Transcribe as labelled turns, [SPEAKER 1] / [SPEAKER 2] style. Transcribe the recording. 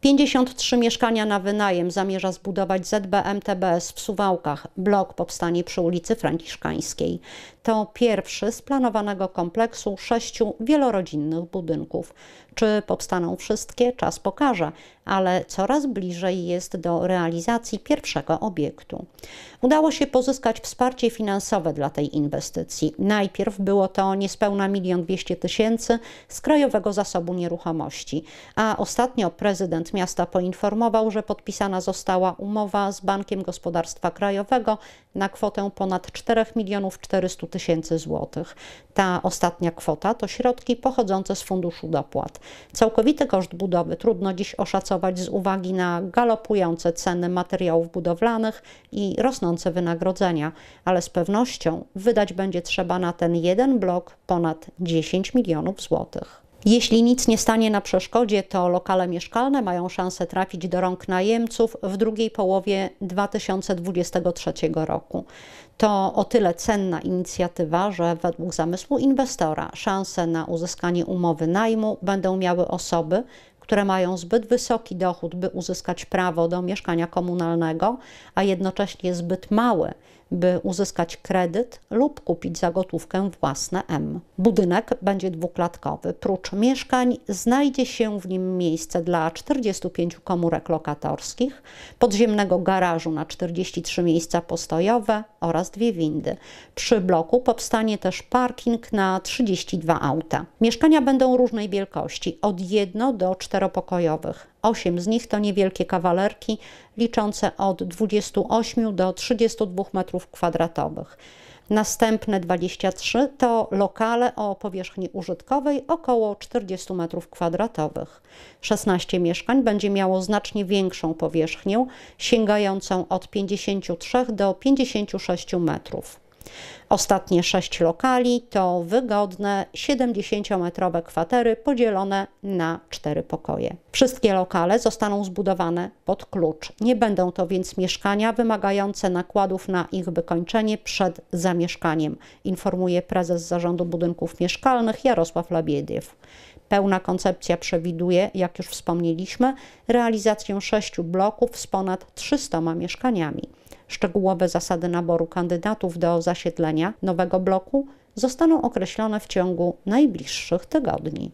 [SPEAKER 1] 53 mieszkania na wynajem zamierza zbudować ZBM TBS w Suwałkach. Blok powstanie przy ulicy Franciszkańskiej. To pierwszy z planowanego kompleksu sześciu wielorodzinnych budynków. Czy powstaną wszystkie? Czas pokaże, ale coraz bliżej jest do realizacji pierwszego obiektu. Udało się pozyskać wsparcie finansowe dla tej inwestycji. Najpierw było to niespełna milion dwieście tysięcy z Krajowego Zasobu Nieruchomości, a ostatnio prezydent Miasta poinformował, że podpisana została umowa z Bankiem Gospodarstwa Krajowego na kwotę ponad 4 milionów 400 tysięcy złotych. Ta ostatnia kwota to środki pochodzące z Funduszu Dopłat. Całkowity koszt budowy trudno dziś oszacować z uwagi na galopujące ceny materiałów budowlanych i rosnące wynagrodzenia, ale z pewnością wydać będzie trzeba na ten jeden blok ponad 10 milionów złotych. Jeśli nic nie stanie na przeszkodzie, to lokale mieszkalne mają szansę trafić do rąk najemców w drugiej połowie 2023 roku. To o tyle cenna inicjatywa, że według zamysłu inwestora szanse na uzyskanie umowy najmu będą miały osoby, które mają zbyt wysoki dochód, by uzyskać prawo do mieszkania komunalnego, a jednocześnie zbyt małe by uzyskać kredyt lub kupić za gotówkę własne M. Budynek będzie dwuklatkowy. Prócz mieszkań znajdzie się w nim miejsce dla 45 komórek lokatorskich, podziemnego garażu na 43 miejsca postojowe oraz dwie windy. Przy bloku powstanie też parking na 32 auta. Mieszkania będą różnej wielkości, od jedno do czteropokojowych. Osiem z nich to niewielkie kawalerki, liczące od 28 do 32 m2. Następne 23 to lokale o powierzchni użytkowej około 40 m2. 16 mieszkań będzie miało znacznie większą powierzchnię, sięgającą od 53 do 56 metrów. Ostatnie sześć lokali to wygodne 70-metrowe kwatery podzielone na cztery pokoje. Wszystkie lokale zostaną zbudowane pod klucz. Nie będą to więc mieszkania wymagające nakładów na ich wykończenie przed zamieszkaniem, informuje prezes Zarządu Budynków Mieszkalnych Jarosław Labiediew. Pełna koncepcja przewiduje, jak już wspomnieliśmy, realizację sześciu bloków z ponad 300 mieszkaniami. Szczegółowe zasady naboru kandydatów do zasiedlenia powstania nowego bloku zostaną określone w ciągu najbliższych tygodni.